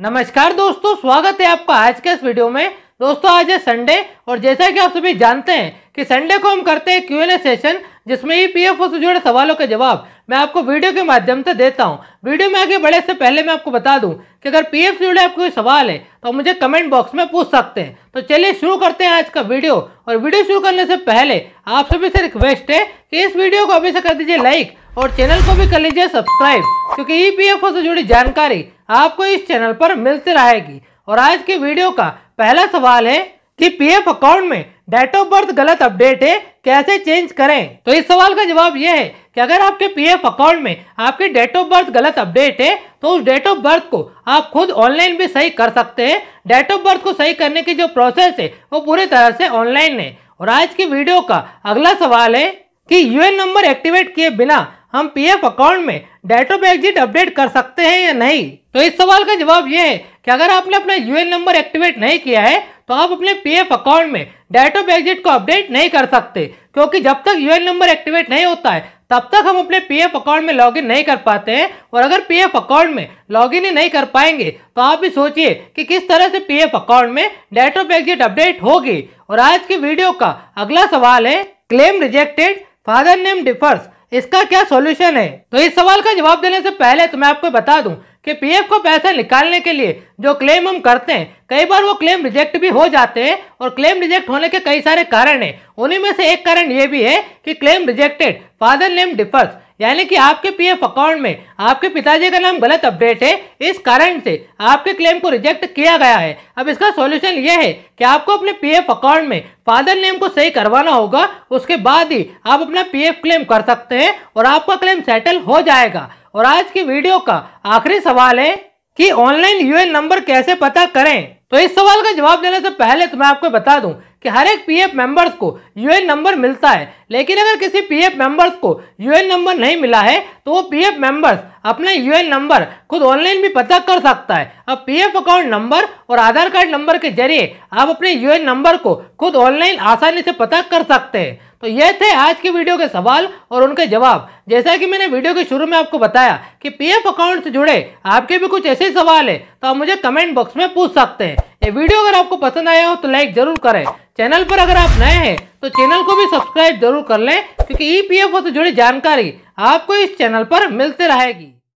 नमस्कार दोस्तों स्वागत है आपका आज के इस वीडियो में दोस्तों आज है संडे और जैसा कि आप सभी जानते हैं कि संडे को हम करते हैं क्यू एन ए सेशन जिसमें ई पी एफ ओ से जुड़े सवालों के जवाब मैं आपको वीडियो के माध्यम से देता हूं वीडियो में आगे बढ़े से पहले मैं आपको बता दूं कि अगर पी एफ से जुड़े आपके कोई सवाल है तो मुझे कमेंट बॉक्स में पूछ सकते हैं तो चलिए शुरू करते हैं आज का वीडियो और वीडियो शुरू करने से पहले आप सभी से रिक्वेस्ट है कि इस वीडियो को अभी से कर दीजिए लाइक और चैनल को भी कर लीजिए सब्सक्राइब क्योंकि ई पी एफ ओ से जुड़ी जानकारी आपको इस चैनल पर मिलती रहेगी और आज के वीडियो का पहला सवाल है कि पीएफ अकाउंट में डेट ऑफ बर्थ गलत अपडेट है कैसे चेंज करें तो इस सवाल का जवाब यह है कि अगर आपके पीएफ अकाउंट में आपके डेट ऑफ बर्थ गलत अपडेट है तो उस डेट ऑफ बर्थ को आप खुद ऑनलाइन भी सही कर सकते हैं डेट ऑफ बर्थ को सही करने की जो प्रोसेस है वो पूरी तरह से ऑनलाइन है और आज की वीडियो का अगला सवाल है कि यूएन नंबर एक्टिवेट किए बिना हम पीएफ अकाउंट में डेट ऑफ एग्जिट अपडेट कर सकते हैं या नहीं तो इस सवाल का जवाब ये है कि अगर आपने अपना यूएन नंबर एक्टिवेट नहीं किया है तो आप अपने पीएफ अकाउंट में डेट ऑफ एग्जिट को अपडेट नहीं कर सकते क्योंकि जब तक यूएन नंबर एक्टिवेट नहीं होता है तब तक हम अपने पीएफ अकाउंट में लॉगिन नहीं कर पाते हैं और अगर पीएफ अकाउंट में लॉगिन ही नहीं कर पाएंगे तो आप भी सोचिए कि किस तरह से पीएफ अकाउंट में डेट ऑफ एग्जिट अपडेट होगी और आज की वीडियो का अगला सवाल है claim rejected father name differs इसका क्या सॉल्यूशन है तो इस सवाल का जवाब देने से पहले तो मैं आपको बता दूं कि पीएफ को पैसे निकालने के लिए जो क्लेम हम करते हैं कई बार वो क्लेम रिजेक्ट भी हो जाते हैं और क्लेम रिजेक्ट होने के कई सारे कारण हैं उन्हीं में से एक कारण ये भी है कि claim rejected father name differs यानी कि आपके पीएफ अकाउंट में आपके पिताजी का नाम गलत अपडेट है इस कारण से आपके क्लेम को रिजेक्ट किया गया है अब इसका सॉल्यूशन यह है कि आपको अपने पीएफ अकाउंट में फादर नेम को सही करवाना होगा उसके बाद ही आप अपना पीएफ क्लेम कर सकते हैं और आपका क्लेम सेटल हो जाएगा और आज की वीडियो का आखिरी सवाल है कि ऑनलाइन यूएन नंबर कैसे पता करें तो इस सवाल का जवाब देने से पहले तो मैं आपको बता दूं कि हर एक पीएफ मेंबर्स को यूएन नंबर मिलता है लेकिन अगर किसी पीएफ मेंबर्स को यूएन नंबर नहीं मिला है तो वो पीएफ मेंबर्स अपना यूएन नंबर खुद ऑनलाइन भी पता कर सकता है अब पीएफ अकाउंट नंबर और आधार कार्ड नंबर के जरिए आप अपने यूएन नंबर को खुद ऑनलाइन आसानी से पता कर सकते हैं तो ये थे आज की वीडियो के सवाल और उनके जवाब जैसा कि मैंने वीडियो के शुरू में आपको बताया कि पीएफ अकाउंट से जुड़े आपके भी कुछ ऐसे सवाल है तो आप मुझे कमेंट बॉक्स में पूछ सकते हैं ये वीडियो अगर आपको पसंद आया हो तो लाइक जरूर करें चैनल पर अगर आप नए हैं तो चैनल को भी सब्सक्राइब जरूर कर लें क्योंकि ई e से जुड़ी जानकारी आपको इस चैनल पर मिलते रहेगी